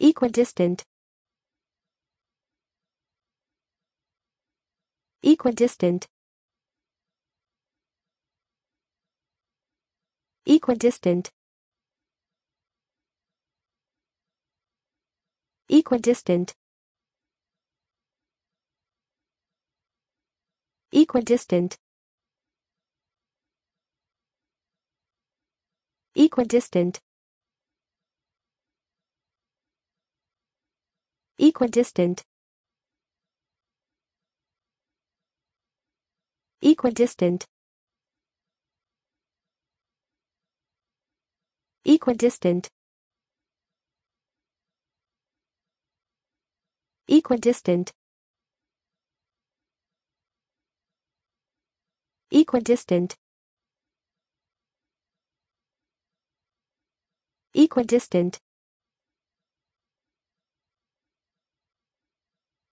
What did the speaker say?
equidistant equidistant equidistant equidistant equidistant equidistant equidistant equidistant equidistant equidistant equidistant equidistant